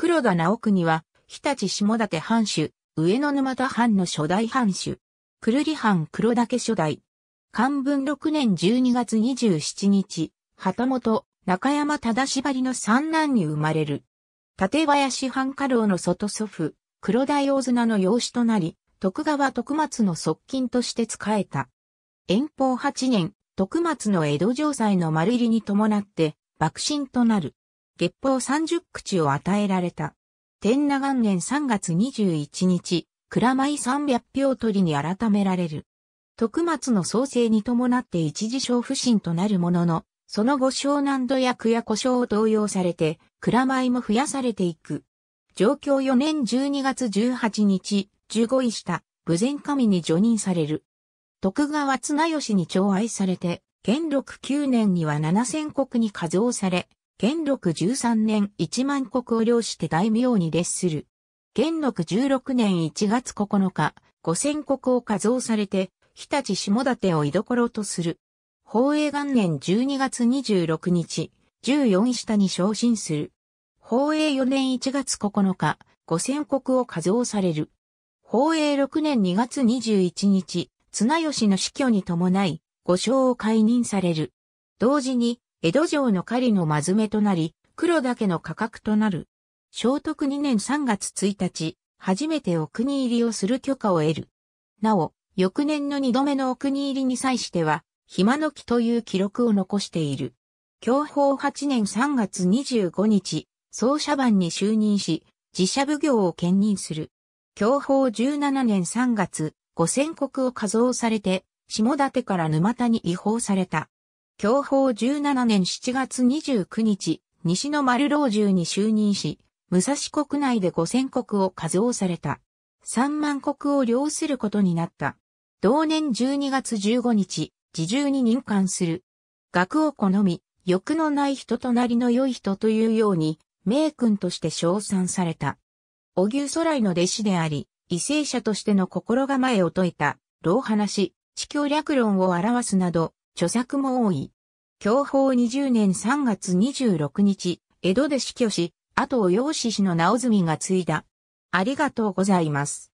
黒田直国は、日立下館藩主、上野沼田藩の初代藩主。くるり藩黒岳初代。漢文6年12月27日、旗本、中山忠縛りの三男に生まれる。立林藩家老の外祖父、黒田洋綱の養子となり、徳川徳松の側近として仕えた。遠方8年、徳松の江戸城塞の丸入りに伴って、幕臣となる。月報三十口を与えられた。天那元年三月二十一日、蔵米三百票取りに改められる。徳松の創生に伴って一時小不振となるものの、その後湘南土薬や故障を動揺されて、蔵米も増やされていく。状況四年十二月十八日、十五位した、武前神に除任される。徳川綱吉に寵愛されて、元禄九年には七千国に加増され、元禄13年一万国を領して大名に列する。元禄16年1月9日、五千国を加増されて、日立下館を居所とする。宝永元年12月26日、十四下に昇進する。宝永4年1月9日、五千国を加増される。宝永6年2月21日、綱吉の死去に伴い、五将を解任される。同時に、江戸城の狩りのまずめとなり、黒岳の価格となる。聖徳2年3月1日、初めてお国入りをする許可を得る。なお、翌年の2度目のお国入りに際しては、暇の木という記録を残している。享保8年3月25日、総社番に就任し、自社奉行を兼任する。享保17年3月、五千国を加増されて、下館から沼田に違法された。教法17年7月29日、西の丸老中に就任し、武蔵国内で5000国を数をされた。3万国を領することになった。同年12月15日、自重に任官する。学を好み、欲のない人となりの良い人というように、名君として称賛された。小牛空来の弟子であり、異性者としての心構えを説いた、老話、地教略論を表すなど、著作も多い。享保20年3月26日、江戸で死去し、後を養子氏の直澄が継いだ。ありがとうございます。